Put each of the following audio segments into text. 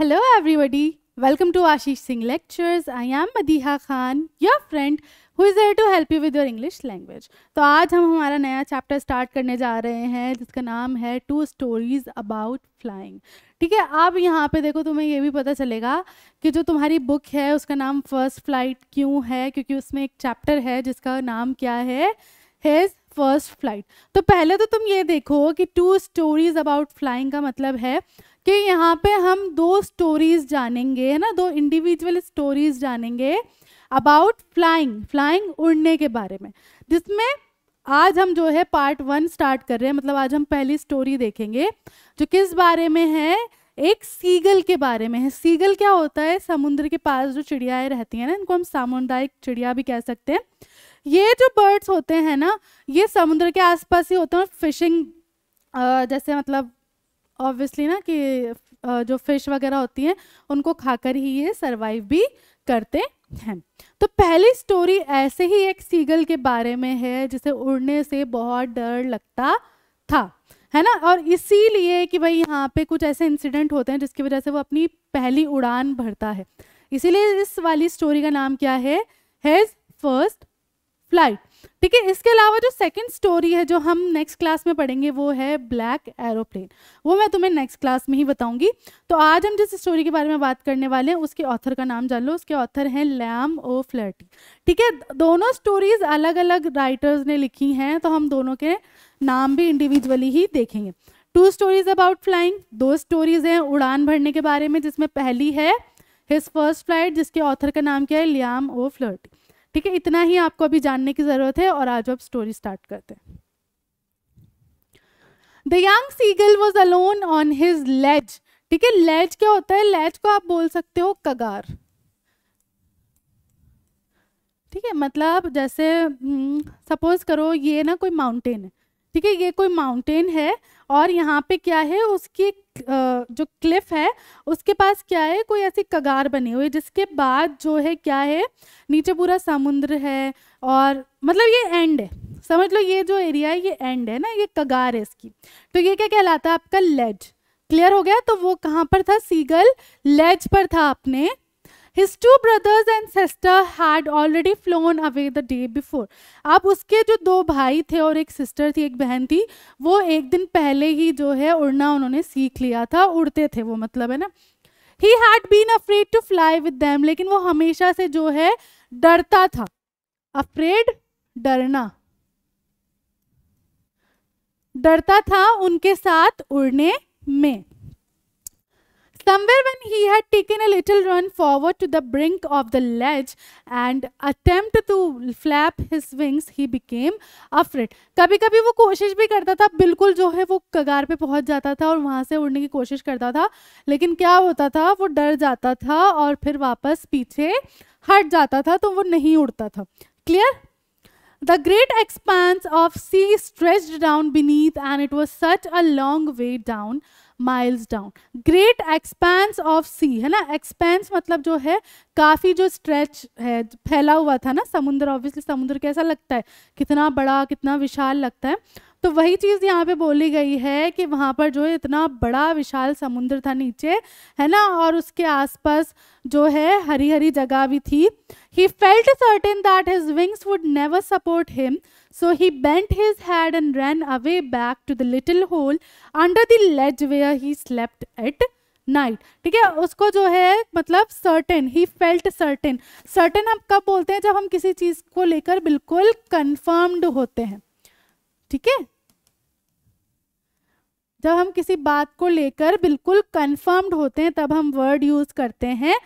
Hello everybody. Welcome to Ashish Singh Lectures. I am Madiha Khan, your friend who is there to help you with your English language. तो आज हम हमारा नया chapter start करने जा रहे हैं जिसका नाम है टू स्टोरीज अबाउट फ्लाइंग ठीक है अब यहाँ पे देखो तुम्हें ये भी पता चलेगा कि जो तुम्हारी बुक है उसका नाम फर्स्ट फ्लाइट क्यों है क्योंकि उसमें एक चैप्टर है जिसका नाम क्या है हेज़ फर्स्ट फ्लाइट तो पहले तो तुम ये देखो कि टू स्टोरीज अबाउट फ्लाइंग का मतलब है कि यहाँ पे हम दो स्टोरीज जानेंगे है ना दो इंडिविजुअल स्टोरीज जानेंगे अबाउट फ्लाइंग फ्लाइंग उड़ने के बारे में जिसमें आज हम जो है पार्ट वन स्टार्ट कर रहे हैं मतलब आज हम पहली स्टोरी देखेंगे जो किस बारे में है एक सीगल के बारे में है सीगल क्या होता है समुद्र के पास जो चिड़ियाएँ रहती हैं ना इनको हम सामुदायिक चिड़िया भी कह सकते हैं ये जो बर्ड्स होते हैं ना ये समुद्र के आसपास ही होते हैं फिशिंग जैसे मतलब ऑब्वियसली ना कि जो फिश वगैरह होती हैं उनको खाकर ही ये सरवाइव भी करते हैं तो पहली स्टोरी ऐसे ही एक सीगल के बारे में है जिसे उड़ने से बहुत डर लगता था है ना और इसीलिए कि भाई यहाँ पे कुछ ऐसे इंसिडेंट होते हैं जिसकी वजह से वो अपनी पहली उड़ान भरता है इसीलिए इस वाली स्टोरी का नाम क्या है हेज फर्स्ट फ्लाइट ठीक है इसके अलावा जो सेकंड स्टोरी है जो हम नेक्स्ट क्लास में पढ़ेंगे वो है ब्लैक एरोप्लेन वो मैं तुम्हें नेक्स्ट क्लास में ही बताऊंगी तो आज हम जिस स्टोरी के बारे में बात करने वाले हैं उसके ऑथर का नाम जान लो उसके ऑथर हैं लैम ओ फ्लर्टी ठीक है दोनों स्टोरीज अलग अलग राइटर्स ने लिखी हैं तो हम दोनों के नाम भी इंडिविजुअली ही देखेंगे टू स्टोरीज अबाउट फ्लाइंग दो स्टोरीज हैं उड़ान भरने के बारे में जिसमें पहली है हिज फर्स्ट फ्लाइट जिसके ऑथर का नाम क्या है लियाम ओ फ्लर्टी ठीक है इतना ही आपको अभी जानने की ज़रूरत है और आज आप स्टोरी स्टार्ट करते हैं the young seagull was alone on his ledge ठीक है लेज क्या होता है लेज को आप बोल सकते हो कगार ठीक है मतलब जैसे सपोज हम्म, करो ये ना कोई माउंटेन है ठीक है ये कोई माउंटेन है और यहाँ पे क्या है उसकी जो क्लिफ है उसके पास क्या है कोई ऐसी कगार बनी हुई जिसके बाद जो है क्या है नीचे पूरा समुद्र है और मतलब ये एंड है समझ लो ये जो एरिया है ये एंड है ना ये कगार है इसकी तो ये क्या कहलाता है आपका लेज क्लियर हो गया तो वो कहाँ पर था सीगल लेज पर था आपने his two brothers and sister had already flown away the day before अब उसके जो दो भाई थे और एक सिस्टर थी एक बहन थी वो एक दिन पहले ही जो है उड़ना उन्होंने सीख लिया था उड़ते थे वो मतलब है ना he had been afraid to fly with them लेकिन वो हमेशा से जो है डरता था afraid डरना डरता था उनके साथ उड़ने में Somewhere when he had taken a little run forward to the brink of the ledge and attempt to flap his wings, he became afraid. कभी कभी वो कोशिश भी करता था बिल्कुल जो है वो कगार पे पहुंच जाता था और वहाँ से उड़ने की कोशिश करता था लेकिन क्या होता था वो डर जाता था और फिर वापस पीछे हट जाता था तो वो नहीं उड़ता था clear The great expanse of sea stretched down beneath, and it was such a long way down miles down great expanse of sea है ना एक्सपेंस मतलब जो है काफ़ी जो स्ट्रेच है फैला हुआ था ना समुद्र ऑब्वियसली समुद्र कैसा लगता है कितना बड़ा कितना विशाल लगता है तो वही चीज़ यहाँ पे बोली गई है कि वहाँ पर जो है इतना बड़ा विशाल समुद्र था नीचे है ना और उसके आसपास जो है हरी हरी जगह भी थी he felt certain that his wings would never support him So he bent his head and ran away back to the little hole under the ledge where he slept at night ठीक है उसको जो है मतलब certain ही felt certain certain हम कब बोलते हैं जब हम किसी चीज को लेकर बिल्कुल कंफर्म्ड होते हैं ठीक है जब हम किसी बात को लेकर बिल्कुल कंफर्म्ड होते हैं तब हम वर्ड यूज करते हैं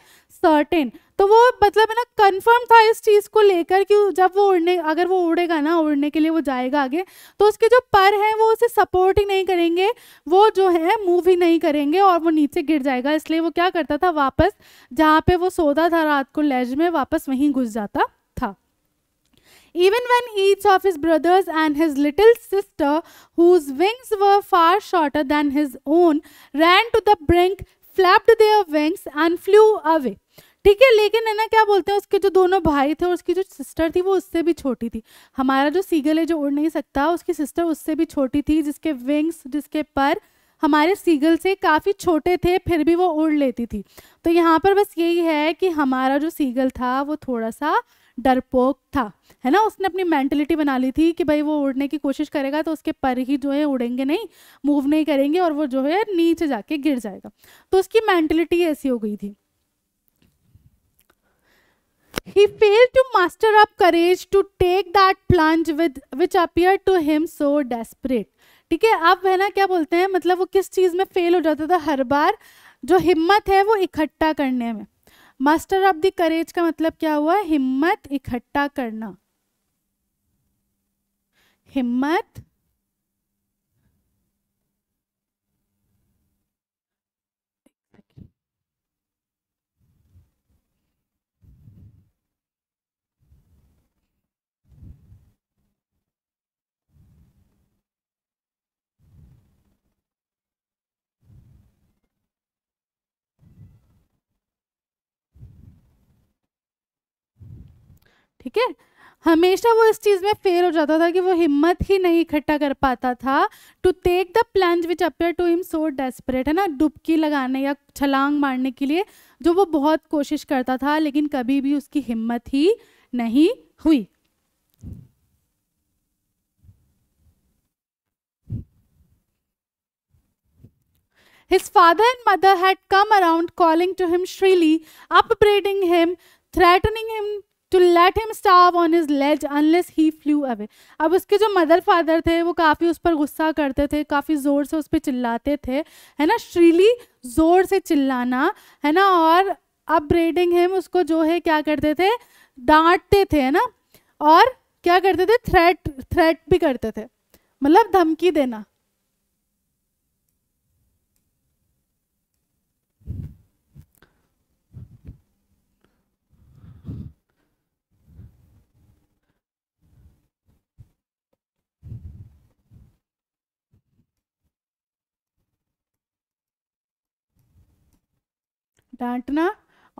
सर्टेन तो वो मतलब है ना कंफर्म था इस चीज़ को लेकर कि जब वो उड़ने अगर वो उड़ेगा ना उड़ने के लिए वो जाएगा आगे तो उसके जो पर हैं वो उसे सपोर्ट ही नहीं करेंगे वो जो है मूव ही नहीं करेंगे और वो नीचे गिर जाएगा इसलिए वो क्या करता था वापस जहाँ पे वो सोता था रात को लेज में वापस वहीं घुस जाता था even when each of his brothers and his little sister whose wings were far shorter than his own ran to the brink flapped their wings and flew away ठीक है लेकिन है ना क्या बोलते हैं उसके जो दोनों भाई थे और उसकी जो सिस्टर थी वो उससे भी छोटी थी हमारा जो सीगल है जो उड़ नहीं सकता उसकी सिस्टर उससे भी छोटी थी जिसके विंग्स जिसके पर हमारे सीगल से काफ़ी छोटे थे फिर भी वो उड़ लेती थी तो यहाँ पर बस यही है कि हमारा जो सीगल था वो थोड़ा सा डरपोक था है ना उसने अपनी मेंटलिटी बना ली थी कि भाई वो उड़ने की कोशिश करेगा तो उसके पर ही जो है उड़ेंगे नहीं मूव नहीं करेंगे और वो जो है नीचे जाके गिर जाएगा तो उसकी मैंटलिटी ऐसी हो गई थी He failed to master up courage to take that plunge with which appeared to him so desperate. ठीक है आप है ना क्या बोलते हैं मतलब वो किस चीज़ में फेल हो जाता था हर बार जो हिम्मत है वो इकट्ठा करने में मास्टर ऑफ द करेज का मतलब क्या हुआ हिम्मत इकट्ठा करना हिम्मत ठीक है हमेशा वो इस चीज़ में फेल हो जाता था कि वो हिम्मत ही नहीं इकट्ठा कर पाता था to take the plans which appear to him so desperate है ना डुबकी लगाने या छलांग मारने के लिए जो वो बहुत कोशिश करता था लेकिन कभी भी उसकी हिम्मत ही नहीं हुई His father and mother had come around calling to him shrilly, upbraiding him, threatening him to let him starve on his ledge unless he flew away अब उसके जो मदर फादर थे वो काफ़ी उस पर गुस्सा करते थे काफ़ी ज़ोर से उस पर चिल्लाते थे है ना श्रीली ज़ोर से चिल्लाना है ना और अब अपब्रेडिंग हिम उसको जो है क्या करते थे डांटते थे है ना और क्या करते थे थ्रेट थ्रेट भी करते थे मतलब धमकी देना डांटना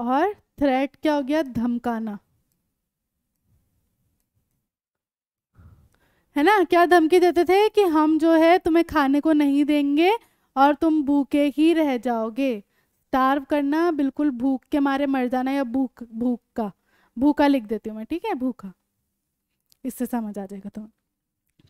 और थ्रेट क्या हो गया धमकाना है ना क्या धमकी देते थे कि हम जो है तुम्हें खाने को नहीं देंगे और तुम भूखे ही रह जाओगे स्टार्व करना बिल्कुल भूख के मारे मर जाना या भूख भूख का भूखा लिख देती हूँ मैं ठीक है भूखा इससे समझ आ जाएगा तुम्हें तो।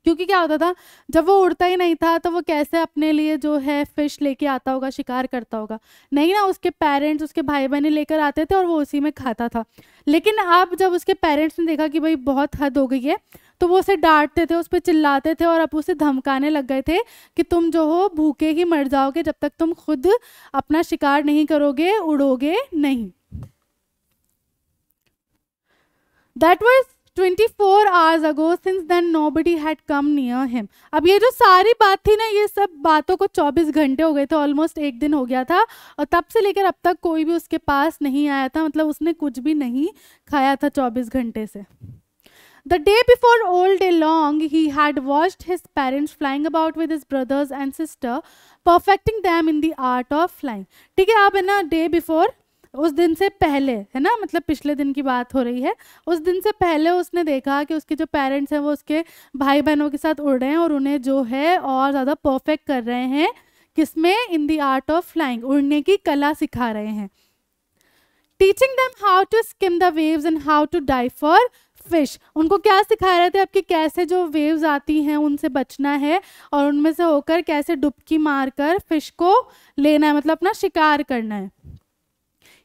क्योंकि क्या होता था जब वो उड़ता ही नहीं था तो वो कैसे अपने लिए जो है फिश लेके आता होगा शिकार करता होगा नहीं ना उसके पेरेंट्स उसके भाई बहने लेकर आते थे और वो उसी में खाता था लेकिन अब जब उसके पेरेंट्स ने देखा कि भाई बहुत हद हो गई है तो वो उसे डांटते थे उस पर चिल्लाते थे और अब उसे धमकाने लग गए थे कि तुम जो हो भूखे ही मर जाओगे जब तक तुम खुद अपना शिकार नहीं करोगे उड़ोगे नहीं that was twenty four hours ago since then nobody had come near him अब ये जो सारी बात थी ना ये सब बातों को चौबीस घंटे हो गए थे ऑलमोस्ट एक दिन हो गया था और तब से लेकर अब तक कोई भी उसके पास नहीं आया था मतलब उसने कुछ भी नहीं खाया था चौबीस घंटे से the day before all a long he had watched his parents flying about with his brothers and sister perfecting them in the art of flying ठीक है आप है ना डे बिफोर उस दिन से पहले है ना मतलब पिछले दिन की बात हो रही है उस दिन से पहले उसने देखा कि उसके जो पेरेंट्स हैं वो उसके भाई बहनों के साथ उड़ रहे हैं और उन्हें जो है और ज़्यादा परफेक्ट कर रहे हैं किसमें in the art of flying उड़ने की कला सिखा रहे हैं teaching them how to skim the waves and how to dive for fish उनको क्या सिखा रहे थे आपकी कैसे जो वेव्स आती हैं उनसे बचना है और उनमें से होकर कैसे डुबकी मारकर फिश को लेना है मतलब अपना शिकार करना है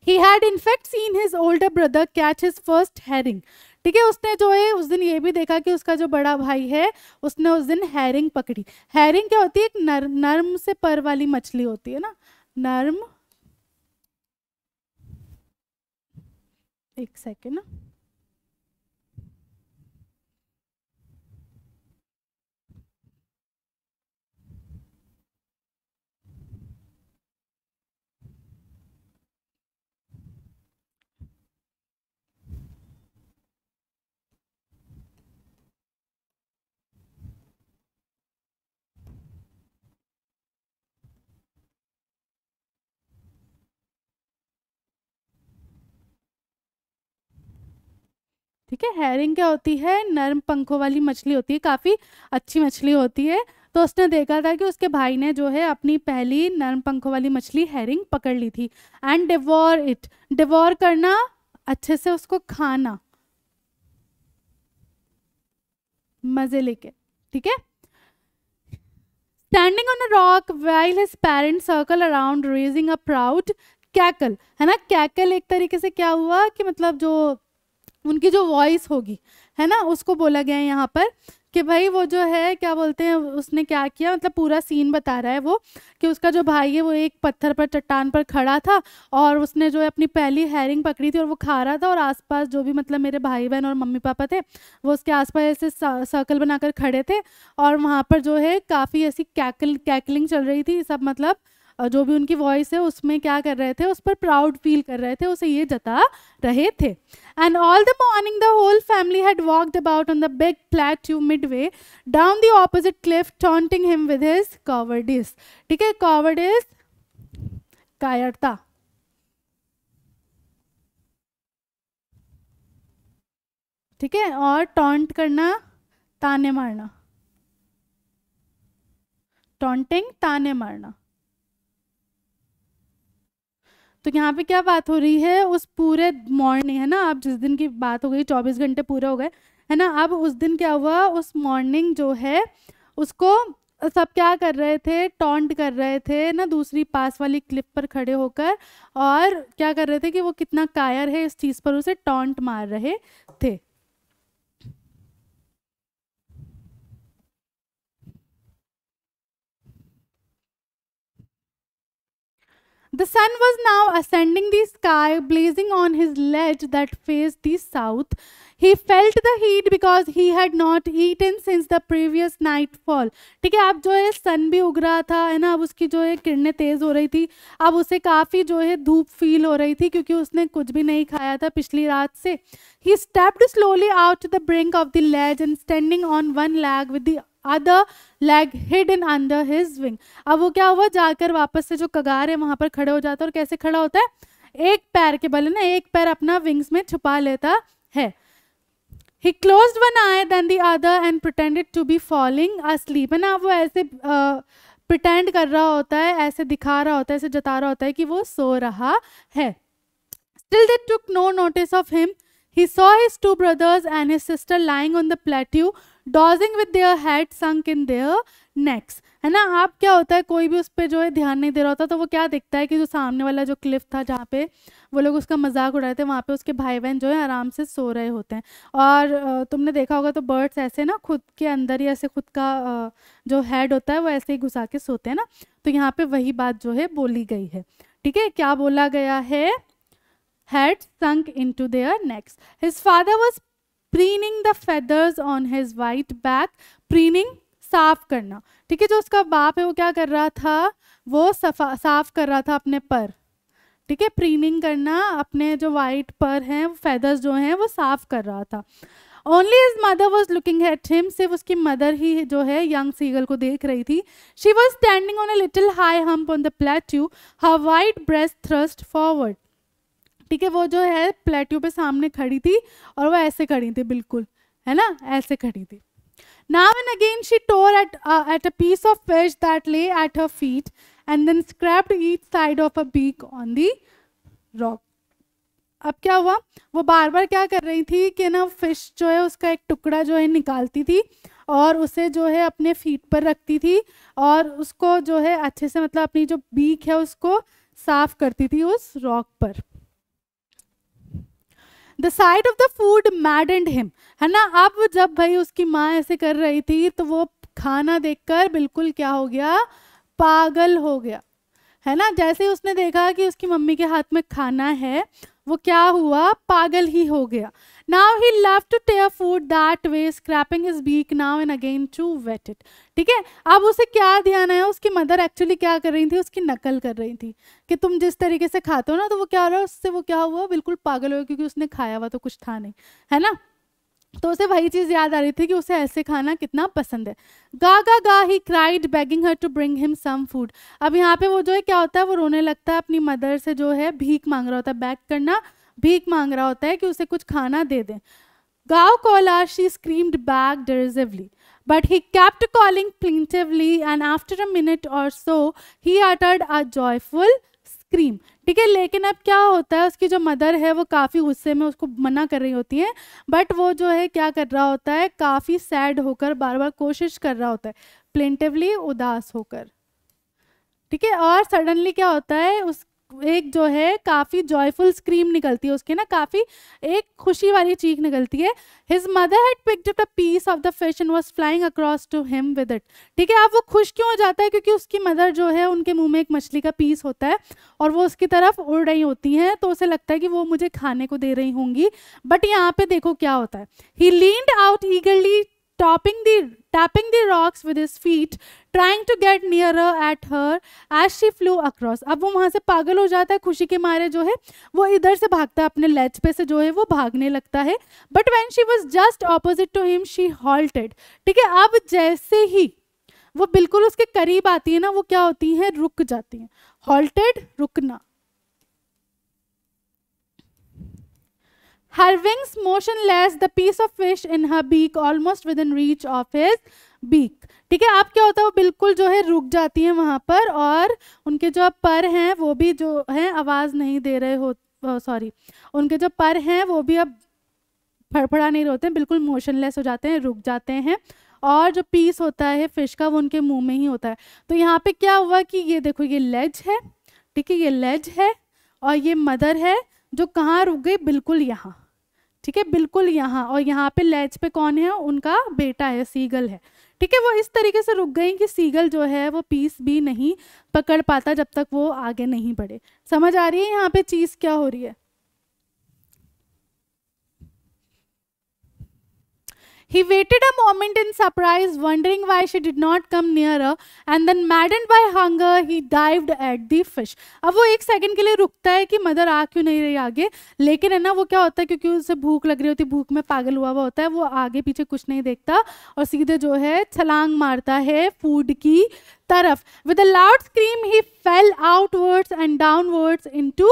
he had in fact seen his older brother catch his first herring ठीक है उसने जो है उस दिन ये भी देखा कि उसका जो बड़ा भाई है उसने उस दिन हैरिंग पकड़ी हैरिंग क्या होती है एक नर, नर्म से पर वाली मछली होती है ना नर्म एक सेकेंड ना ठीक है हेरिंग क्या होती है नर्म पंखों वाली मछली होती है काफ़ी अच्छी मछली होती है तो उसने देखा था कि उसके भाई ने जो है अपनी पहली नर्म पंखों वाली मछली हेरिंग पकड़ ली थी एंड डिवॉर इट डिवॉर करना अच्छे से उसको खाना मजे लेके ठीक है standing on a rock while his parent circle around raising a proud cackle है ना कैकल एक तरीके से क्या हुआ कि मतलब जो उनकी जो वॉइस होगी है ना उसको बोला गया है यहाँ पर कि भाई वो जो है क्या बोलते हैं उसने क्या किया मतलब पूरा सीन बता रहा है वो कि उसका जो भाई है वो एक पत्थर पर चट्टान पर खड़ा था और उसने जो है अपनी पहली हैरिंग पकड़ी थी और वो खा रहा था और आसपास जो भी मतलब मेरे भाई बहन और मम्मी पापा थे वो उसके आसपास ऐसे सर्कल बनाकर खड़े थे और वहाँ पर जो है काफ़ी ऐसी कैकल कैकलिंग चल रही थी सब मतलब जो भी उनकी वॉइस है उसमें क्या कर रहे थे उस पर प्राउड फील कर रहे थे उसे ये जता रहे थे and all the morning the whole family had walked about on the big you mid way down the opposite cliff taunting him with his cowardice ठीक है कॉवर्डिस कायरता ठीक है और टॉन्ट करना ताने मारना टॉन्टिंग ताने मारना तो यहाँ पे क्या बात हो रही है उस पूरे मॉर्निंग है ना आप जिस दिन की बात हो गई चौबीस घंटे पूरे हो गए है ना अब उस दिन क्या हुआ उस मॉर्निंग जो है उसको सब क्या कर रहे थे टॉन्ट कर रहे थे ना दूसरी पास वाली क्लिप पर खड़े होकर और क्या कर रहे थे कि वो कितना कायर है इस चीज़ पर उसे टॉन्ट मार रहे थे The sun was now ascending the sky, blazing on his ledge that faced the south. He felt the heat because he had not eaten since the previous nightfall ठीक है अब जो है सन भी उग रहा था है ना अब उसकी जो है किरणें तेज़ हो रही थी अब उसे काफ़ी जो है धूप फील हो रही थी क्योंकि उसने कुछ भी नहीं खाया था पिछली रात से he stepped slowly out the brink of the ledge and standing on one leg with the other leg hid in under his wing अब वो क्या हुआ जाकर वापस से जो कगार है वहां पर खड़े हो जाता है और कैसे खड़ा होता है एक पैर के बल ना एक पैर अपना विंग्स में छुपा लेता है he closed one eye then the other and pretended to be falling asleep है ना वो ऐसे प्रटेंड कर रहा होता है ऐसे दिखा रहा होता है ऐसे जता रहा होता है कि वो सो रहा है still they took no notice of him He saw his two brothers and his sister lying on the plateau dozing with their heads sunk in their necks है ना आप क्या होता है कोई भी उस पर जो है ध्यान नहीं दे रहा होता तो वो क्या देखता है कि जो सामने वाला जो क्लिफ था जहाँ पे वो लोग उसका मजाक उड़ाए थे वहाँ पे उसके भाई बहन जो है आराम से सो रहे होते हैं और तुमने देखा होगा तो बर्ड्स ऐसे ना खुद के अंदर ही ऐसे खुद का जो हेड होता है वो ऐसे ही घुसा के सोते हैं ना तो यहाँ पे वही बात जो है बोली गई है ठीक है क्या बोला गया है sunk into their necks his father was preening the feathers on his white back preening साफ करना ठीक है जो उसका बाप है वो क्या कर रहा था वो सफा साफ कर रहा था अपने पर ठीक है प्रीनिंग करना अपने जो वाइट पर हैं फेदर्स जो हैं वो साफ कर रहा था only his mother was looking at him सिर्फ उसकी मदर ही जो है यंग सीगल को देख रही थी she was standing on a little high hump on the plateau her white breast thrust forward ठीक है वो जो है प्लेट्यू पे सामने खड़ी थी और वो ऐसे खड़ी थी बिल्कुल है ना ऐसे खड़ी थी now and again she tore at at a piece of fish that lay at her feet and then scraped each side of a beak on the rock अब क्या हुआ वो बार बार क्या कर रही थी कि ना फिश जो है उसका एक टुकड़ा जो है निकालती थी और उसे जो है अपने फीट पर रखती थी और उसको जो है अच्छे से मतलब अपनी जो बीक है उसको साफ करती थी उस रॉक पर the side of the food maddened him है ना अब जब भाई उसकी माँ ऐसे कर रही थी तो वो खाना देखकर बिल्कुल क्या हो गया पागल हो गया है ना जैसे उसने देखा कि उसकी मम्मी के हाथ में खाना है वो क्या हुआ पागल ही हो गया now he loved to tear food that way scraping his beak now and again to whet it ठीक है अब उसे क्या ध्यान है उसकी मदर एक्चुअली क्या कर रही थी उसकी नकल कर रही थी कि तुम जिस तरीके से खाते हो ना तो वो क्या हो रहा है उससे वो क्या हुआ बिल्कुल पागल हुआ क्योंकि उसने खाया हुआ तो कुछ था नहीं है ना तो उसे वही चीज़ याद आ रही थी कि उसे ऐसे खाना कितना पसंद है गा गा गा he cried begging her to bring him some food अब यहाँ पे वो जो है क्या होता है वो रोने लगता है अपनी मदर से जो है भीख मांग रहा होता है बैग करना भीख मांग रहा होता है कि उसे कुछ खाना दे दें गाँव कॉलर she screamed back derisively but he kept calling plaintively and after a minute or so he uttered a joyful scream ठीक है लेकिन अब क्या होता है उसकी जो मदर है वो काफ़ी गुस्से में उसको मना कर रही होती है बट वो जो है क्या कर रहा होता है काफ़ी सैड होकर बार बार कोशिश कर रहा होता है प्लेंटिवली उदास होकर ठीक है और सडनली क्या होता है उस एक जो है काफ़ी जॉयफुल स्क्रीम निकलती है उसके ना काफ़ी एक खुशी वाली चीख निकलती है his mother had picked a piece of the fish and was flying across to him with it ठीक है अब वो खुश क्यों हो जाता है क्योंकि उसकी मदर जो है उनके मुंह में एक मछली का पीस होता है और वो उसकी तरफ उड़ रही होती हैं तो उसे लगता है कि वो मुझे खाने को दे रही होंगी बट यहाँ पे देखो क्या होता है he leaned out eagerly tapping the tapping the rocks with his feet, trying to get nearer at her as she flew across. अब वो वहाँ से पागल हो जाता है खुशी के मारे जो है वो इधर से भागता है अपने लेज पे से जो है वो भागने लगता है but when she was just opposite to him she halted ठीक है अब जैसे ही वो बिल्कुल उसके करीब आती है ना वो क्या होती है रुक जाती है हॉल्टेड रुकना her wings motionless, the piece of fish in her beak almost within reach of his beak. ठीक है आप क्या होता है वो बिल्कुल जो है रुक जाती हैं वहाँ पर और उनके जो पर हैं वो भी जो है आवाज़ नहीं दे रहे हो सॉरी उनके जो पर हैं वो भी अब फड़फड़ा नहीं रहते हैं बिल्कुल मोशनलेस हो जाते हैं रुक जाते हैं और जो पीस होता है फिश का वो उनके मुंह में ही होता है तो यहाँ पे क्या हुआ कि ये देखो ये लेज है ठीक है ये लेज है और ये मदर है जो कहाँ रुक गई बिल्कुल यहाँ ठीक है बिल्कुल यहाँ और यहाँ पे लेज पे कौन है उनका बेटा है सीगल है ठीक है वो इस तरीके से रुक गई कि सीगल जो है वो पीस भी नहीं पकड़ पाता जब तक वो आगे नहीं बढ़े समझ आ रही है यहाँ पे चीज़ क्या हो रही है He waited a moment in surprise, wondering why she did not come nearer, and then maddened by hunger, he dived at the fish. अब वो एक second के लिए रुकता है कि mother आ क्यों नहीं रही आगे लेकिन है ना वो क्या होता है क्योंकि उसे भूख लग रही होती है भूख में पागल हुआ हुआ होता है वो आगे पीछे कुछ नहीं देखता और सीधे जो है छलांग मारता है फूड की तरफ with a loud scream he fell outwards and downwards into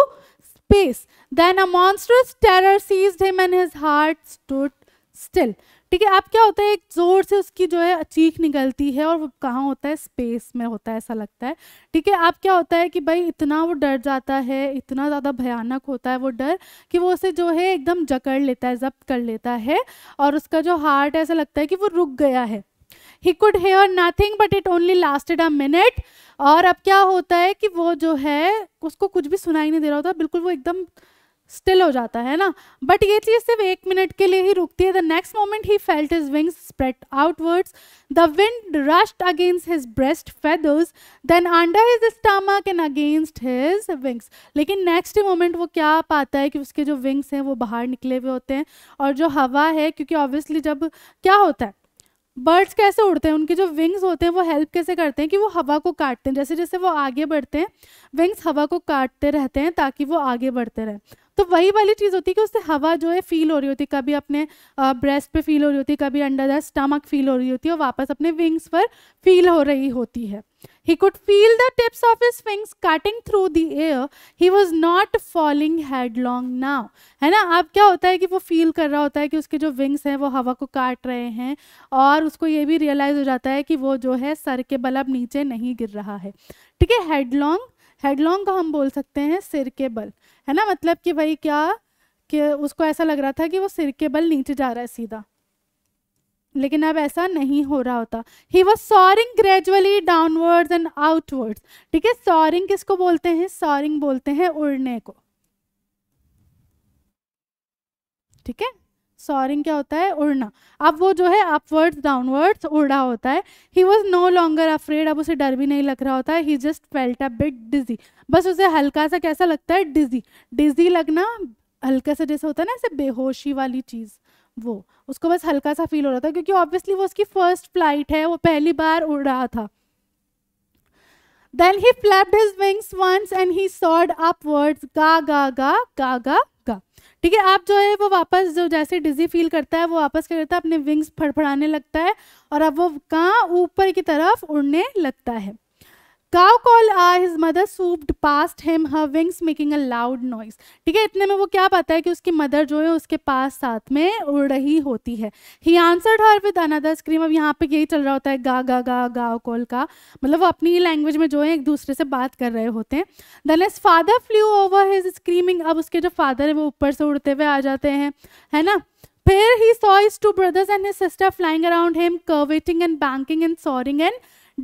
space. Then a monstrous terror seized him and his heart stood still. ठीक है आप क्या होता है एक जोर से उसकी जो है चीख निकलती है और वो कहाँ होता है स्पेस में होता है ऐसा लगता है ठीक है आप क्या होता है कि भाई इतना वो डर जाता है इतना ज़्यादा भयानक होता है वो डर कि वो उसे जो है एकदम जकड़ लेता है जब्त कर लेता है और उसका जो हार्ट ऐसा लगता है कि वो रुक गया है he could hear nothing but it only lasted a minute और अब क्या होता है कि वो जो है उसको कुछ भी सुनाई नहीं दे रहा होता बिल्कुल वो एकदम स्टिल हो जाता है ना बट ये चीज़ सिर्फ एक मिनट के लिए ही रुकती है the next moment he felt his wings spread outwards the wind rushed against his breast feathers then under his stomach and against his wings लेकिन नेक्स्ट मोमेंट वो क्या पाता है कि उसके जो विंग्स हैं वो बाहर निकले हुए होते हैं और जो हवा है क्योंकि ऑब्वियसली जब क्या होता है बर्ड्स कैसे उड़ते हैं उनके जो विंग्स होते हैं वो हेल्प कैसे करते हैं कि वो हवा को काटते हैं जैसे जैसे वो आगे बढ़ते हैं विंग्स हवा को काटते रहते हैं ताकि वो आगे बढ़ते रहें तो वही वाली चीज़ होती है कि उससे हवा जो है फील हो रही होती है कभी अपने ब्रेस्ट पे फील हो रही होती है कभी अंडर द स्टमक फील हो रही होती है और वापस अपने विंग्स पर फील हो रही होती है He could feel the tips of his wings cutting through the air. He was not falling headlong now. है ना अब क्या होता है कि वो फील कर रहा होता है कि उसके जो विंग्स हैं वो हवा को काट रहे हैं और उसको ये भी रियलाइज़ हो जाता है कि वो जो है सर के बल अब नीचे नहीं गिर रहा है ठीक है हेड लॉन्ग को हम बोल सकते हैं सिर के बल है ना मतलब कि भाई क्या कि उसको ऐसा लग रहा था कि वो सिर के बल नीचे जा रहा है सीधा लेकिन अब ऐसा नहीं हो रहा होता he was soaring gradually downwards and outwards ठीक है सॉरिंग किसको बोलते हैं सॉरिंग बोलते हैं उड़ने को ठीक है सॉरिंग क्या होता है उड़ना अब वो जो है अपवर्ड्स डाउनवर्ड्स उड़ रहा होता है he was no longer afraid अब उसे डर भी नहीं लग रहा होता है he just felt a bit dizzy बस उसे हल्का सा कैसा लगता है डिजी डिजी लगना हल्का सा जैसा होता है ना ऐसे बेहोशी वाली चीज़ वो उसको बस हल्का सा फील हो रहा था क्योंकि ऑब्वियसली वो उसकी फर्स्ट फ्लाइट है वो पहली बार उड़ रहा था then he flapped his wings once and he soared upwards गा गा गा गा गा ठीक है आप जो है वो वापस जो जैसे डिजी फील करता है वो वापस क्या करता है अपने विंग्स फड़फड़ाने लगता है और अब वो कहाँ ऊपर की तरफ उड़ने लगता है काउ कॉल आ his mother swooped past him her wings making a loud noise ठीक है इतने में वो क्या पता है कि उसकी मदर जो है उसके पास साथ में उड़ रही होती है he answered her with another scream अब यहाँ पे यही चल रहा होता है गा गा गा गाओ कॉल का मतलब वो अपनी ही लैंग्वेज में जो है एक दूसरे से बात कर रहे होते हैं then his father flew over his screaming अब उसके जो फादर है वो ऊपर से उड़ते हुए आ जाते हैं है ना फिर he saw his two brothers and his sister flying around him curveting and banking and soaring and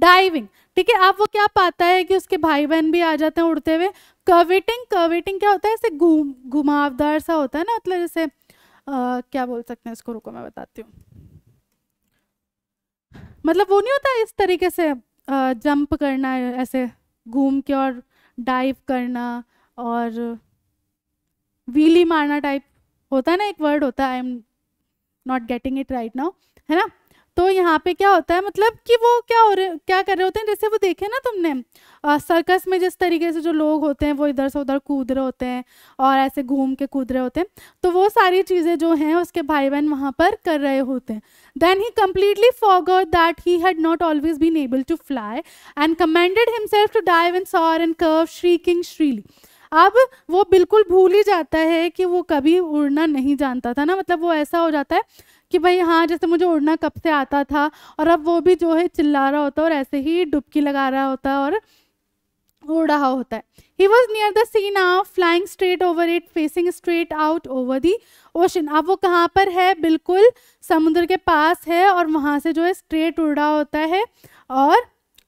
diving ठीक है आप वो क्या पाता है कि उसके भाई बहन भी आ जाते हैं उड़ते हुए कर्वेटिंग कर्वेटिंग क्या होता है ऐसे घूम घुमावदार सा होता है ना मतलब जैसे आ, क्या बोल सकते हैं इसको रुको मैं बताती हूँ मतलब वो नहीं होता इस तरीके से जंप करना ऐसे घूम के और डाइव करना और व्हीली मारना टाइप होता है ना एक वर्ड होता है I am not getting it right now है ना तो यहाँ पे क्या होता है मतलब कि वो क्या हो रहे क्या कर रहे होते हैं जैसे वो देखे ना तुमने आ, सर्कस में जिस तरीके से जो लोग होते हैं वो इधर से उधर कूद रहे होते हैं और ऐसे घूम के कूद रहे होते हैं तो वो सारी चीज़ें जो हैं उसके भाई बहन वहाँ पर कर रहे होते हैं then he completely forgot that he had not always been able to fly and commanded himself to dive in soar and curve shrieking shrilly अब वो बिल्कुल भूल ही जाता है कि वो कभी उड़ना नहीं जानता था ना मतलब वो ऐसा हो जाता है कि भाई हाँ जैसे मुझे उड़ना कब से आता था और अब वो भी जो है चिल्ला रहा होता है और ऐसे ही डुबकी लगा रहा होता है और उड़ रहा होता है he was near the scene of flying straight over it facing straight out over the ocean अब वो कहाँ पर है बिल्कुल समुद्र के पास है और वहाँ से जो है स्ट्रेट उड़ रहा होता है और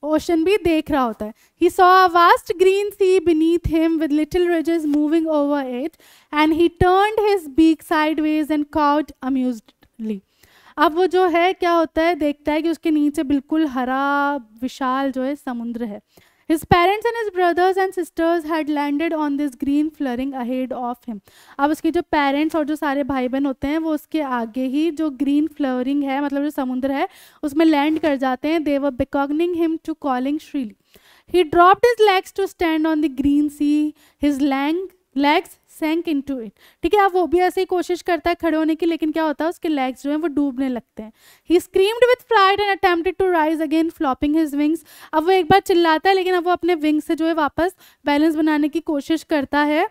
ओशन भी देख रहा होता है he saw a vast green sea beneath him with little ridges moving over it and he turn his beak sideways and cawed amusedly अब वो जो है क्या होता है देखता है कि उसके नीचे बिल्कुल हरा विशाल जो है समुद्र है his parents and his brothers and sisters had landed on this green flooring ahead of him अब उसके जो पेरेंट्स और जो सारे भाई बहन होते हैं वो उसके आगे ही जो ग्रीन फ्लरिंग है मतलब जो समुद्र है उसमें लैंड कर जाते हैं they were beckoning him to calling shrilly he dropped his legs to stand on the green sea his long legs sank in to it ठीक है अब वो भी ऐसे ही कोशिश करता है खड़े होने की लेकिन क्या होता है उसके लेग्स जो है वो डूबने लगते हैं he screamed with fright and attempted to rise again flapping his wings अब वो एक बार चिल्लाता है लेकिन अब वो अपने विंग्स से जो है वापस बैलेंस बनाने की कोशिश करता है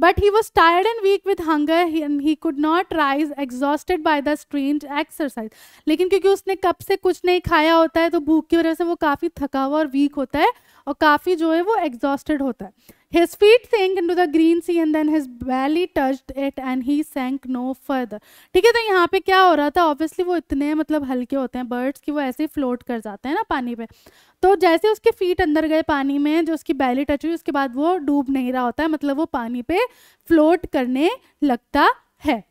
but he was tired and weak with hunger he could not rise exhausted by the strange exercise लेकिन क्योंकि उसने कब से कुछ नहीं खाया होता है तो भूख की वजह से वो काफ़ी थका हुआ और वीक होता है और काफ़ी जो है वो एग्जॉस्टेड होता है His feet sank into the green sea and then his belly touched it and he sank no further. ठीक है तो यहाँ पे क्या हो रहा था ऑब्वियसली वो इतने मतलब हल्के होते हैं बर्ड्स कि वो ऐसे ही फ्लोट कर जाते हैं ना पानी पे तो जैसे उसके फीट अंदर गए पानी में जो उसकी बैली टच हुई उसके बाद वो डूब नहीं रहा होता है मतलब वो पानी पे फ्लोट करने लगता है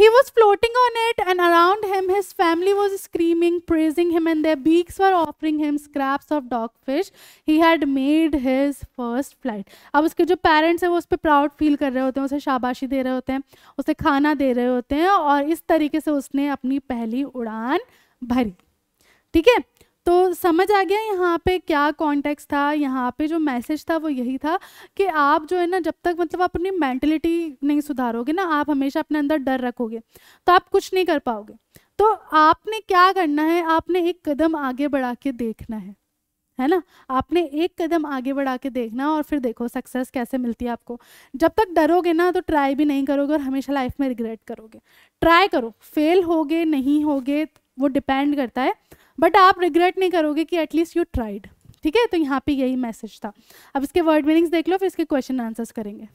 He was floating on it, and around him, his family was screaming, praising him, and their beaks were offering him scraps of dogfish. He had made his first flight. ab uske jo parents hai wo us pe proud feel kar rahe hote hain use shabashi de rahe hote hain use khana de rahe hote hain aur is tarike se usne apni pehli उड़ान bhari theek hai तो समझ आ गया यहाँ पे क्या context था यहाँ पे जो मैसेज था वो यही था कि आप जो है ना जब तक मतलब आप अपनी मैंटलिटी नहीं सुधारोगे ना आप हमेशा अपने अंदर डर रखोगे तो आप कुछ नहीं कर पाओगे तो आपने क्या करना है आपने एक कदम आगे बढ़ा के देखना है है ना आपने एक कदम आगे बढ़ा के देखना और फिर देखो सक्सेस कैसे मिलती है आपको जब तक डरोगे ना तो ट्राई भी नहीं करोगे और हमेशा लाइफ में रिग्रेट करोगे ट्राई करो फेल होगे नहीं होगे वो डिपेंड करता है बट आप रिग्रेट नहीं करोगे कि एटलीस्ट यू ट्राइड ठीक है तो यहाँ पे यही मैसेज था अब इसके वर्ड मीनिंग्स देख लो फिर इसके क्वेश्चन आंसर्स करेंगे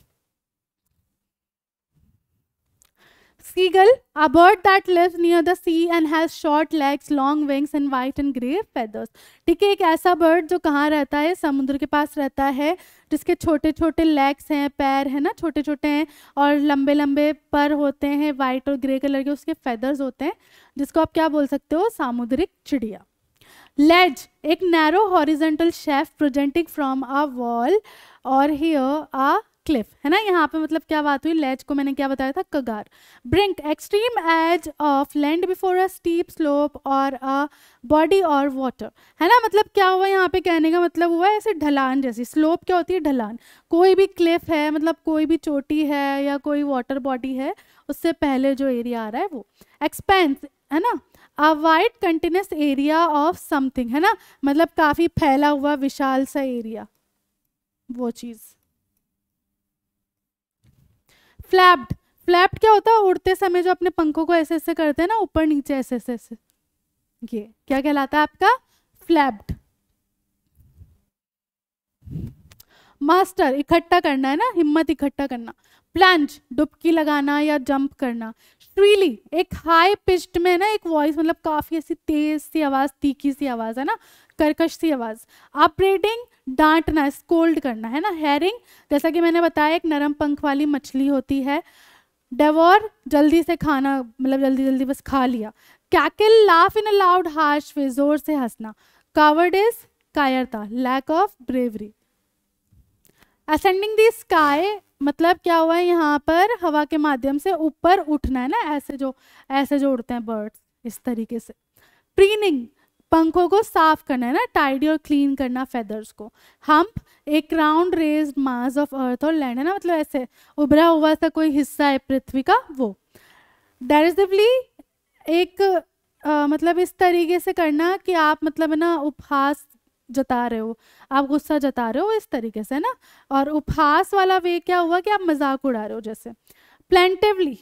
Seagull, a bird that lives near the sea and has short legs, long wings and white and grey feathers. ठीक है एक ऐसा bird जो कहाँ रहता है समुद्र के पास रहता है जिसके छोटे छोटे legs हैं पैर है ना छोटे छोटे हैं और लंबे लंबे पर होते हैं white और ग्रे कलर के उसके फेदर्स होते हैं जिसको आप क्या बोल सकते हो सामुद्रिक चिड़िया लेज एक narrow horizontal shelf projecting from a wall और हियर अ क्लिफ है ना यहाँ पे मतलब क्या बात हुई लेज को मैंने क्या बताया था कगार brink extreme edge of land before a steep slope और अ बॉडी और वाटर है ना मतलब क्या हुआ यहाँ पे कहने का मतलब हुआ है ऐसे ढलान जैसी स्लोप क्या होती है ढलान कोई भी क्लिफ है मतलब कोई भी चोटी है या कोई वाटर बॉडी है उससे पहले जो एरिया आ रहा है वो एक्सपेंस है ना a wide continuous area of something है ना मतलब काफ़ी फैला हुआ विशाल सा एरिया वो चीज़ फ्लैप्ड फ्लैप्ड क्या होता है उड़ते समय जो अपने पंखों को ऐसे ऐसे करते हैं ना ऊपर नीचे ऐसे ऐसे ऐसे ये क्या कहलाता है आपका फ्लैप्ड मास्टर इकट्ठा करना है ना हिम्मत इकट्ठा करना प्लंज डुबकी लगाना या जंप करना श्रीली एक हाई पिस्ट में ना एक वॉइस मतलब काफी ऐसी तेज सी आवाज तीखी सी आवाज है ना कर्कश सी आवाज़ ऑपरेटिंग डांटना स्कोल्ड करना है ना हेरिंग जैसा कि मैंने बताया एक नरम पंख वाली मछली होती है डेवोर जल्दी से खाना मतलब जल्दी जल्दी बस खा लिया cackle laugh in a loud harsh way जोर से हंसना कावर्ड इज कायरता lack of bravery ascending the sky मतलब क्या हुआ है यहाँ पर हवा के माध्यम से ऊपर उठना है ना ऐसे जो ऐसे जो उड़ते हैं बर्ड्स इस तरीके से प्रीनिंग पंखों को साफ करना है ना टाइडी और क्लीन करना फेदर्स को हम्प एक round raised mass of earth और लैंड है ना मतलब ऐसे उभरा हुआ सा कोई हिस्सा है पृथ्वी का वो डेरिजिवली एक आ, मतलब इस तरीके से करना कि आप मतलब है ना उपहास जता रहे हो आप गुस्सा जता रहे हो इस तरीके से ना और उपहास वाला वे क्या हुआ कि आप मजाक उड़ा रहे हो जैसे प्लेंटिवली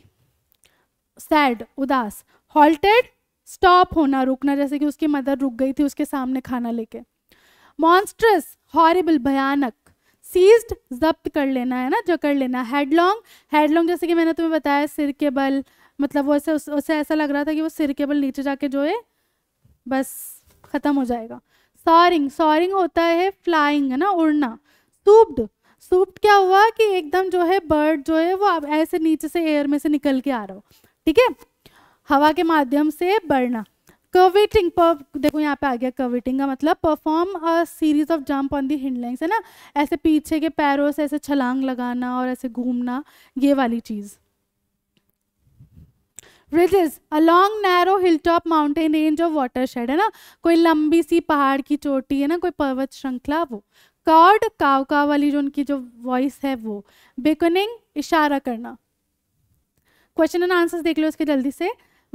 सैड उदास हॉल्टेड स्टॉप होना रुकना जैसे कि उसकी मदर रुक गई थी उसके सामने खाना लेके मॉन्स्ट्रस हॉरिबल भयानक सीज्ड जब्त कर लेना है ना जकड़ लेना हेडलॉन्ग हेडलॉन्ग जैसे कि मैंने तुम्हें बताया सिर के बल मतलब वो ऐसे उसे ऐसा लग रहा था कि वो सिर के बल नीचे जाके जो है बस ख़त्म हो जाएगा सॉरिंग सॉरिंग होता है फ्लाइंग है ना उड़ना सूप्ड सूप्ड क्या हुआ कि एकदम जो है बर्ड जो है वो अब ऐसे नीचे से एयर में से निकल के आ रहा हो ठीक है हवा के माध्यम से बढ़ना कविटिंग पर देखो यहाँ पे आ गया कविटिंग का मतलब perform a series of jump on the hind legs है ना ऐसे पीछे के पैरों से ऐसे छलांग लगाना और ऐसे घूमना ये वाली चीज़ ridges along narrow hill top mountain range of watershed है ना कोई लंबी सी पहाड़ की चोटी है ना कोई पर्वत श्रृंखला वो कॉर्ड काव वाली जो उनकी जो वॉइस है वो बेकनिंग इशारा करना क्वेश्चन एंड आंसर देख लो उसके जल्दी से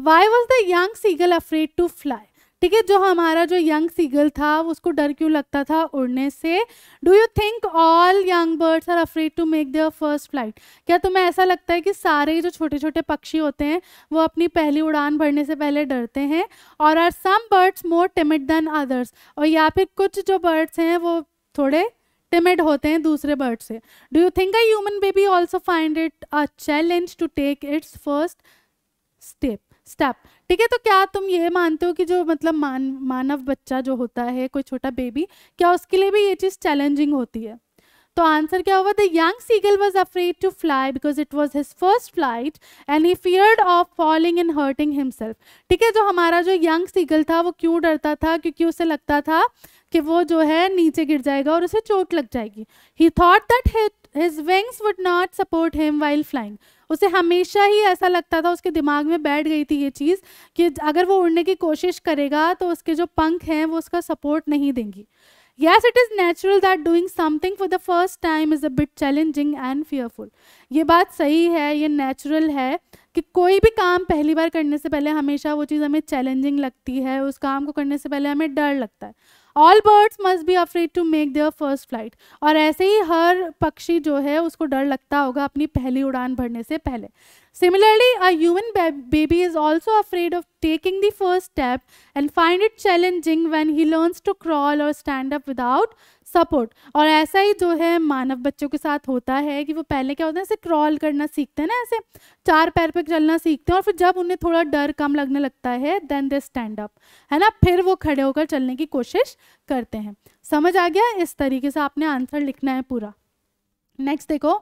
why was the young seagull afraid to fly ठीक है जो हमारा जो यंग सीगल था उसको डर क्यों लगता था उड़ने से do you think all young birds are afraid to make their first flight क्या तुम्हें ऐसा लगता है कि सारे जो छोटे छोटे पक्षी होते हैं वो अपनी पहली उड़ान भरने से पहले डरते हैं और are some birds more timid than others और या फिर कुछ जो बर्ड्स हैं वो थोड़े टिमिड होते हैं दूसरे बर्ड से do you think a human baby also find it a challenge to take its first step step ठीक है तो क्या तुम ये मानते हो कि जो मतलब मान मानव बच्चा जो होता है कोई छोटा बेबी क्या उसके लिए भी ये चीज़ चैलेंजिंग होती है तो आंसर क्या हुआ the young seagull was afraid to fly because it was his first flight and he feared of falling and hurting himself ठीक है जो हमारा जो यंग सीगल था वो क्यों डरता था क्योंकि उसे लगता था कि वो जो है नीचे गिर जाएगा और उसे चोट लग जाएगी he thought that his wings would not support him while flying उसे हमेशा ही ऐसा लगता था उसके दिमाग में बैठ गई थी ये चीज़ कि अगर वो उड़ने की कोशिश करेगा तो उसके जो पंख हैं वो उसका सपोर्ट नहीं देंगी yes it is natural that doing something for the first time is a bit challenging and fearful ये बात सही है ये नेचुरल है कि कोई भी काम पहली बार करने से पहले हमेशा वो चीज़ हमें चैलेंजिंग लगती है उस काम को करने से पहले हमें डर लगता है all birds must be afraid to make their first flight और ऐसे ही हर पक्षी जो है उसको डर लगता होगा अपनी पहली उड़ान भरने से पहले similarly a human baby is also afraid of taking the first step and find it challenging when he learns to crawl और स्टैंड अप विदाउट सपोर्ट और ऐसा ही जो है मानव बच्चों के साथ होता है कि वो पहले क्या होता है ऐसे क्रॉल करना सीखते हैं ना ऐसे चार पैर पे चलना सीखते हैं और फिर जब उन्हें थोड़ा डर कम लगने लगता है देन दे स्टैंड अप है ना फिर वो खड़े होकर चलने की कोशिश करते हैं समझ आ गया इस तरीके से आपने आंसर लिखना है पूरा नेक्स्ट देखो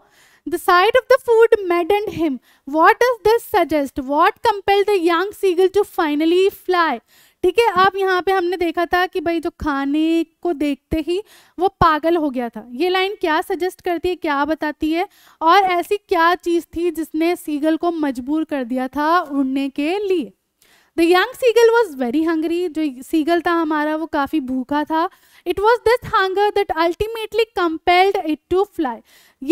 the side of the food maddened him what does this suggest what compel the young seagull to finally fly ठीक है आप यहाँ पे हमने देखा था कि भाई जो खाने को देखते ही वो पागल हो गया था ये लाइन क्या सजेस्ट करती है क्या बताती है और ऐसी क्या चीज़ थी जिसने सीगल को मजबूर कर दिया था उड़ने के लिए the young seagull was very hungry जो सीगल था हमारा वो काफ़ी भूखा था it was this hunger that ultimately compelled it to fly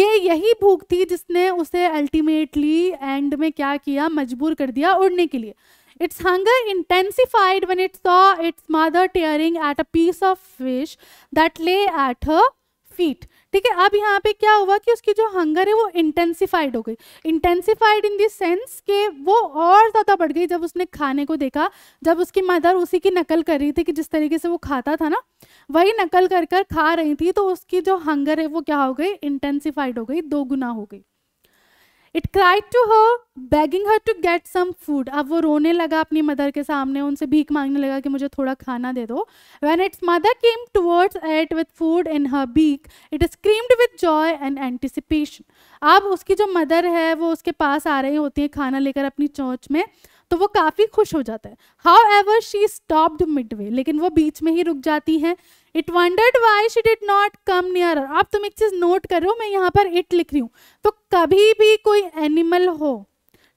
ये यही भूख थी जिसने उसे अल्टीमेटली एंड में क्या किया मजबूर कर दिया उड़ने के लिए Its hunger intensified when it saw its mother tearing at a piece of fish that lay at her feet. ठीक है अब यहाँ पे क्या हुआ कि उसकी जो हंगर है वो इंटेंसिफाइड हो गई इंटेंसिफाइड इन दिस सेंस के वो और ज़्यादा बढ़ गई जब उसने खाने को देखा जब उसकी मदर उसी की नकल कर रही थी कि जिस तरीके से वो खाता था ना वही नकल कर कर खा रही थी तो उसकी जो हंगर है वो क्या हो गई इंटेंसिफाइड हो गई दो गुना हो गई it cried to her begging her to get some food अब वो रोने लगा अपनी मदर के सामने उनसे भीख मांगने लगा कि मुझे थोड़ा खाना दे दो when its mother came towards it with food in her beak it screamed with joy and anticipation अब उसकी जो मदर है वो उसके पास आ रही होती है खाना लेकर अपनी चोंच में तो वो काफ़ी खुश हो जाता है however she stopped midway लेकिन वो बीच में ही रुक जाती हैं it wondered why she did not come near आप तुम एक चीज़ नोट कर रहे हो मैं यहाँ पर इट लिख रही हूँ तो कभी भी कोई एनिमल हो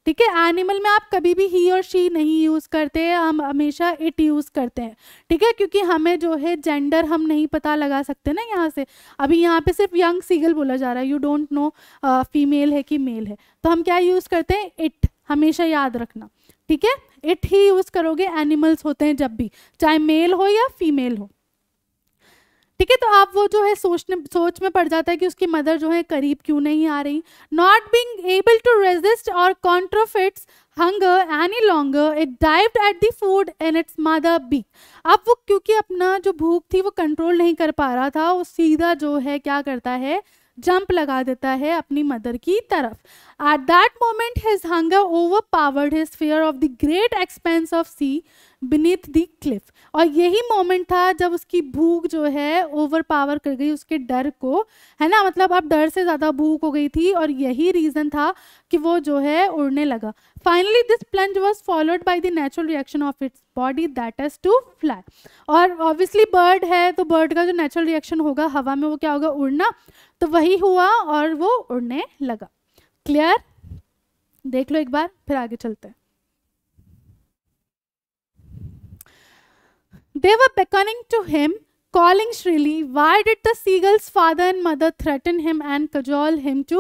ठीक है एनिमल में आप कभी भी ही और शी नहीं यूज़ करते हम हमेशा इट यूज़ करते हैं ठीक है क्योंकि हमें जो है जेंडर हम नहीं पता लगा सकते ना यहाँ से अभी यहाँ पे सिर्फ यंग सीगल बोला जा रहा है यू डोंट नो फीमेल है कि मेल है तो हम क्या यूज़ करते हैं इट हमेशा याद रखना ठीक है इट ही यूज़ करोगे एनिमल्स होते हैं जब भी चाहे मेल हो या फीमेल हो ठीक है तो आप वो जो है सोचने सोच में पड़ जाता है कि उसकी मदर जो है करीब क्यों नहीं आ रही not being able to resist और कॉन्ट्रोफिट्स hunger any longer it dived at the food and its mother बी अब वो क्योंकि अपना जो भूख थी वो कंट्रोल नहीं कर पा रहा था वो सीधा जो है क्या करता है जंप लगा देता है अपनी मदर की तरफ at that moment his hunger overpowered his fear of the great expanse of sea beneath the cliff और यही मोमेंट था जब उसकी भूख जो है ओवर पावर कर गई उसके डर को है ना मतलब अब डर से ज़्यादा भूख हो गई थी और यही रीज़न था कि वो जो है उड़ने लगा finally this plunge was followed by the natural reaction of its body that is to fly और ऑब्वियसली बर्ड है तो बर्ड का जो नेचुरल रिएक्शन होगा हवा में वो क्या होगा उड़ना तो वही हुआ और वो उड़ने लगा क्लियर देख लो एक बार फिर आगे चलते हैं They were beckoning to him, calling shrilly. Why did the seagull's father and mother threaten him and cajole him to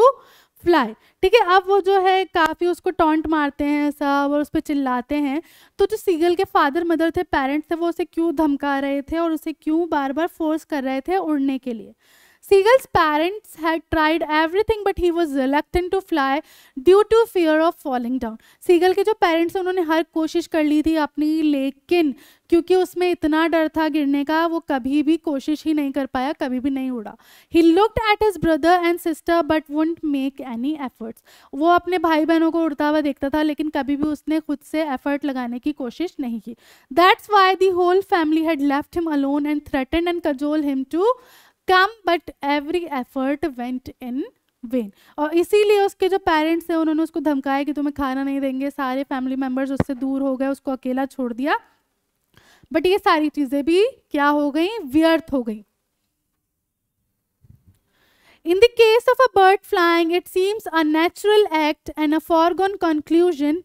fly? ठीक है अब वो जो है काफ़ी उसको टॉन्ट मारते हैं सब और उस पर चिल्लाते हैं तो जो सीगल के फादर मदर थे पेरेंट्स थे वो उसे क्यों धमका रहे थे और उसे क्यों बार बार फोर्स कर रहे थे उड़ने के लिए Seagull's parents had tried everything but he was reluctant to fly due to fear of falling down. Seagull के जो parents हैं उन्होंने हर कोशिश कर ली थी अपनी लेकिन क्योंकि उसमें इतना डर था गिरने का वो कभी भी कोशिश ही नहीं कर पाया कभी भी नहीं उड़ा he looked at his brother and sister but won't make any efforts वो अपने भाई बहनों को उड़ता हुआ देखता था लेकिन कभी भी उसने खुद से एफर्ट लगाने की कोशिश नहीं की that's why the whole family had left him alone and threaten and cajole him to come but every effort went in vain और इसीलिए उसके जो पेरेंट्स हैं उन्होंने उसको धमकाया कि तुम्हें खाना नहीं देंगे सारे फैमिली मेम्बर्स उससे दूर हो गए उसको अकेला छोड़ दिया बट ये सारी चीज़ें भी क्या हो गई व्यर्थ हो गई in the case of a bird flying it seems a natural act and a foregone conclusion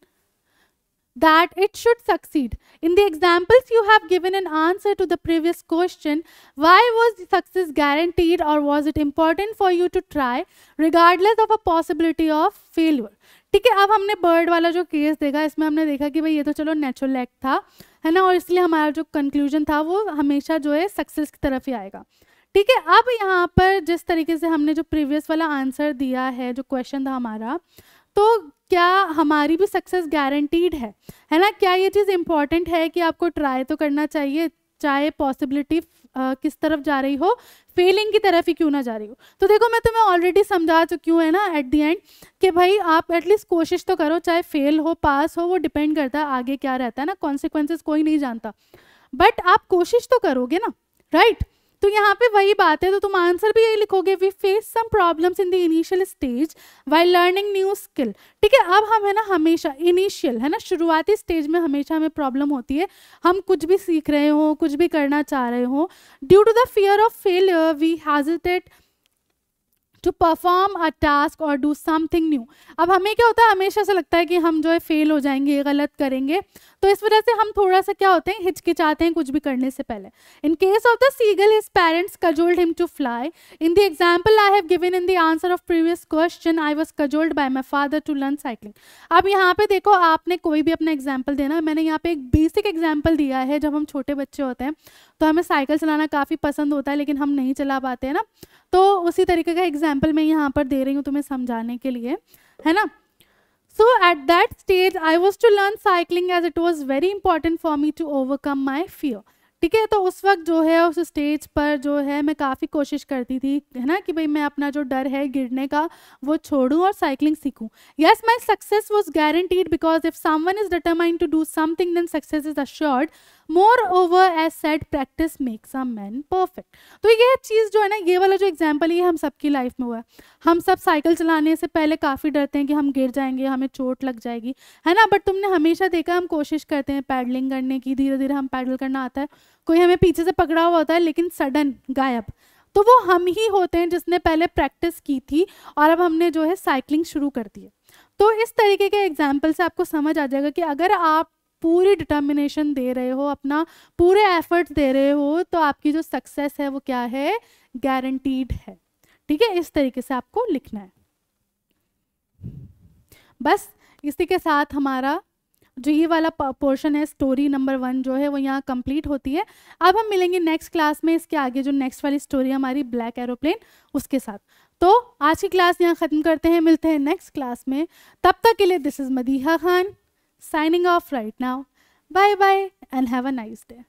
that it should succeed. In the examples, you have given an answer to the previous question why was the success guaranteed or was it important for you to try, regardless of a possibility of failure? ठीक है अब हमने bird वाला जो case देखा इसमें हमने देखा कि भाई ये तो चलो नेचुरल एक्ट था है ना और इसलिए हमारा जो कंक्लूजन था वो हमेशा जो है सक्सेस की तरफ ही आएगा ठीक है अब यहाँ पर जिस तरीके से हमने जो प्रीवियस वाला आंसर दिया है जो क्वेश्चन था हमारा तो क्या हमारी भी सक्सेस गारंटीड है है ना क्या ये चीज़ इम्पॉर्टेंट है कि आपको ट्राई तो करना चाहिए चाहे पॉसिबिलिटी किस तरफ जा रही हो फेलिंग की तरफ ही क्यों ना जा रही हो तो देखो मैं तुम्हें ऑलरेडी समझा चुकी हूँ है ना एट दी एंड कि भाई आप एटलीस्ट कोशिश तो करो चाहे फेल हो पास हो वो डिपेंड करता है आगे क्या रहता है ना कॉन्सिक्वेंसेस कोई नहीं जानता बट आप कोशिश तो करोगे ना राइट right? तो यहाँ पे वही बात है तो तुम आंसर भी यही लिखोगे we face some problems in the initial stage why learning new skill ठीक है अब हम है ना हमेशा इनिशियल है ना शुरुआती स्टेज में हमेशा हमें प्रॉब्लम होती है हम कुछ भी सीख रहे हो कुछ भी करना चाह रहे हो due to the fear of failure we hesitate to perform a task और डू समथिंग न्यू अब हमें क्या होता है हमेशा से लगता है कि हम जो है फेल हो जाएंगे गलत करेंगे तो इस वजह से हम थोड़ा सा क्या होते हैं हिचकिचाते हैं कुछ भी करने से पहले in case of the seagull his parents cajoled him to fly in the example I have given in the answer of previous question I was cajoled by my father to learn cycling अब यहाँ पे देखो आपने कोई भी अपना example देना मैंने यहाँ पे एक बेसिक एग्जाम्पल दिया है जब हम छोटे बच्चे होते हैं तो हमें साइकिल चलाना काफ़ी पसंद होता है लेकिन हम नहीं चला पाते हैं ना तो उसी तरीके का एग्जाम्पल मैं यहाँ पर दे रही हूँ तुम्हें समझाने के लिए है ना So at that stage, I was to learn cycling as it was very important for me to overcome my fear. ठीक है तो उस वक्त जो है उस स्टेज पर जो है मैं काफ़ी कोशिश करती थी है ना कि भाई मैं अपना जो डर है गिरने का वो छोड़ूं और साइकिलिंग सीखूं yes my success was guaranteed because if someone is determined to do something then success is assured moreover as said practice makes a man perfect तो ये चीज़ जो है ना ये वाला जो एग्जाम्पल ये हम सबकी लाइफ में हुआ है हम सब साइकिल चलाने से पहले काफ़ी डरते हैं कि हम गिर जाएंगे हमें चोट लग जाएगी है ना बट तुमने हमेशा देखा हम कोशिश करते हैं पैडलिंग करने की धीरे धीरे हम पैडल करना आता है कोई हमें पीछे से पकड़ा हुआ होता है लेकिन सडन गायब तो वो हम ही होते हैं जिसने पहले प्रैक्टिस की थी और अब हमने जो है साइकिलिंग शुरू कर दी है तो इस तरीके के एग्जाम्पल से आपको समझ आ जाएगा कि अगर आप पूरी डिटर्मिनेशन दे रहे हो अपना पूरे एफर्ट्स दे रहे हो तो आपकी जो सक्सेस है वो क्या है गारंटीड है ठीक है इस तरीके से आपको लिखना है बस इसी के साथ हमारा जो ये वाला पोर्शन है स्टोरी नंबर वन जो है वो यहाँ कंप्लीट होती है अब हम मिलेंगे नेक्स्ट क्लास में इसके आगे जो नेक्स्ट वाली स्टोरी हमारी ब्लैक एरोप्लेन उसके साथ तो आज की क्लास यहाँ ख़त्म करते हैं मिलते हैं नेक्स्ट क्लास में तब तक के लिए this is Madiha Khan signing off right now. Bye bye and have a nice day.